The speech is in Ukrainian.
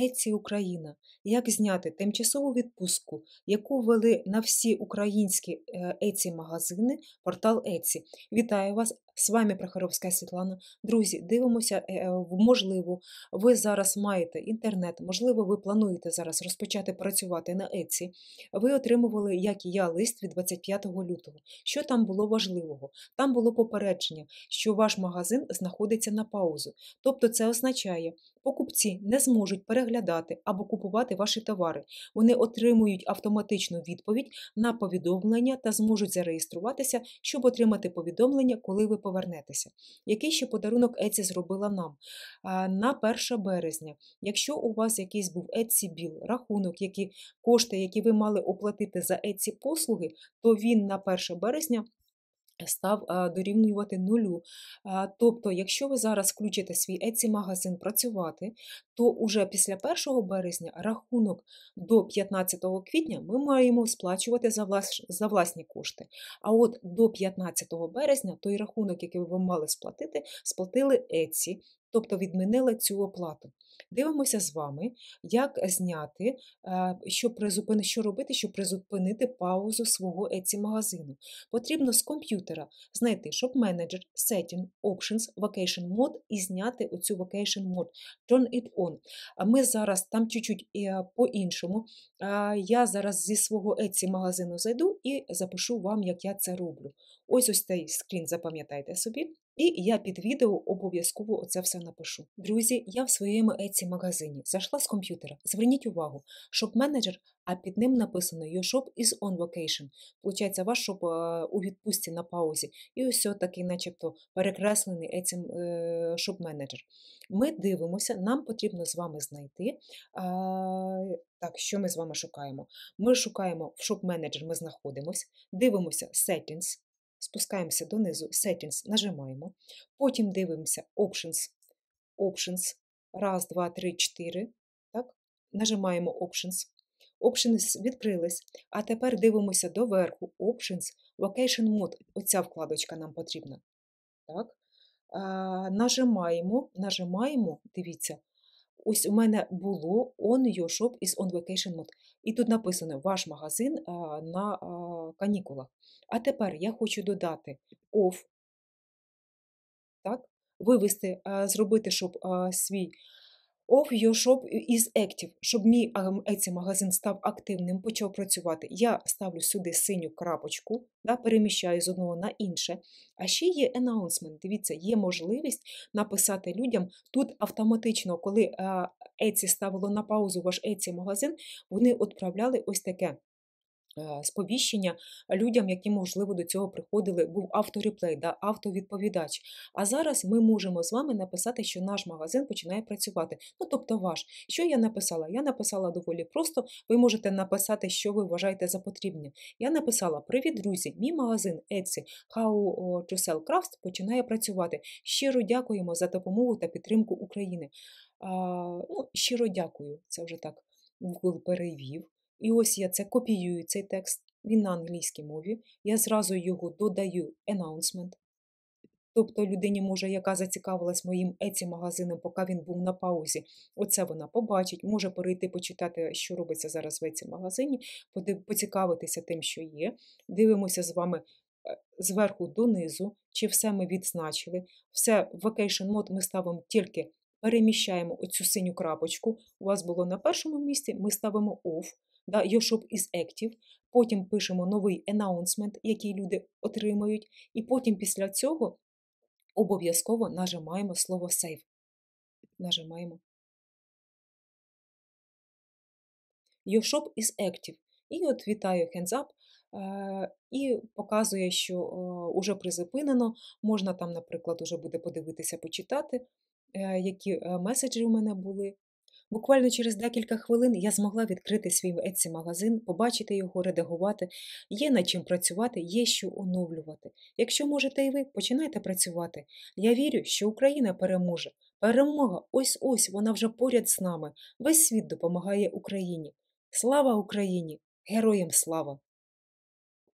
Еці Україна, як зняти тимчасову відпустку, яку ввели на всі українські еці магазини, портал Еці. Вітаю вас! З вами Прохоровська Світлана. Друзі, дивимося, е, е, можливо, ви зараз маєте інтернет, можливо, ви плануєте зараз розпочати працювати на Еці. Ви отримували, як і я, лист від 25 лютого. Що там було важливого? Там було попередження, що ваш магазин знаходиться на паузу. Тобто, це означає, покупці не зможуть переглядати переглядати або купувати ваші товари. Вони отримують автоматичну відповідь на повідомлення та зможуть зареєструватися, щоб отримати повідомлення, коли ви повернетеся. Який ще подарунок Еці зробила нам на 1 березня. Якщо у вас якийсь був Еці біл, рахунок, які кошти, які ви мали оплатити за Еці послуги, то він на 1 березня став е, дорівнювати нулю. Е, тобто, якщо ви зараз включите свій Etsy магазин працювати, то уже після 1 березня рахунок до 15 квітня ми маємо сплачувати за влас... за власні кошти. А от до 15 березня той рахунок, який ви мали сплатити, сплатили Etsy, тобто відмінила цю оплату. Дивимося з вами, як зняти, е, що призупини, що робити, щоб призупинити паузу свого etsy магазину Потрібно з комп'ютера знайти Shop Manager, Setting, Options, Vacation Mode і зняти оцю Vacation Mode, Turn it on. А ми зараз там чуть-чуть е, по-іншому. Я зараз зі свого etsy магазину зайду і запишу вам, як я це роблю. Ось ось цей скрін, запам'ятайте собі. І я під відео обов'язково оце все напишу. Друзі, я в своєму еці магазині зайшла з комп'ютера. Зверніть увагу, шоп-менеджер, а під ним написано «Your shop is on vacation». Получається, ваш шоп е, у відпустці на паузі. І ось такий, начебто, перекреслений ецім шоп-менеджер. Ми дивимося, нам потрібно з вами знайти. Так, що ми з вами шукаємо? Ми шукаємо в шоп-менеджер, ми знаходимося, дивимося settings спускаємося донизу, Settings нажимаємо. Потім дивимося Options. Options. Раз, два, три, чотири. Так? Нажимаємо Options. Options відкрились. А тепер дивимося доверху Options, Location Mode. Оця вкладочка нам потрібна. Так? А, Нажимаємо, нажимаємо, дивіться, ось у мене було On Your Shop is on Vacation Mode. І тут написано ваш магазин на канікулах. А тепер я хочу додати off, так? вивести, зробити, щоб свій off your shop is active, щоб мій цей магазин став активним, почав працювати. Я ставлю сюди синю крапочку, да, переміщаю з одного на інше. А ще є анонсмент, Дивіться, є можливість написати людям тут автоматично, коли Еці ставило на паузу ваш Еці магазин, вони відправляли ось таке. Е, сповіщення людям, які, можливо, до цього приходили, був автореплей, да, автовідповідач. А зараз ми можемо з вами написати, що наш магазин починає працювати. Ну, тобто, ваш. Що я написала? Я написала доволі просто. Ви можете написати, що ви вважаєте за потрібне. Я написала: Привіт, друзі! Мій магазин Etsy How to Sell Crafts починає працювати. Щиро дякуємо за допомогу та підтримку України ну, щиро дякую, це вже так Google перевів. І ось я це копіюю цей текст, він на англійській мові. Я зразу його додаю announcement. Тобто людині, може, яка зацікавилась моїм еці магазином, поки він був на паузі, оце вона побачить, може перейти почитати, що робиться зараз в еці магазині, поцікавитися тим, що є. Дивимося з вами е, зверху донизу, чи все ми відзначили. Все в Vacation Mode ми ставимо тільки переміщаємо оцю синю крапочку. У вас було на першому місці, ми ставимо OFF, да, Your shop is active. Потім пишемо новий announcement, який люди отримають. І потім після цього обов'язково нажимаємо слово Save. Нажимаємо. Your shop is active. І от вітаю hands up. Е, і показує, що вже е, призупинено, можна там, наприклад, вже буде подивитися, почитати. Е, які е, меседжі у мене були. Буквально через декілька хвилин я змогла відкрити свій etsy магазин, побачити його, редагувати. Є над чим працювати, є що оновлювати. Якщо можете і ви, починайте працювати. Я вірю, що Україна переможе. Перемога ось ось вона вже поряд з нами. Весь світ допомагає Україні. Слава Україні! Героям слава!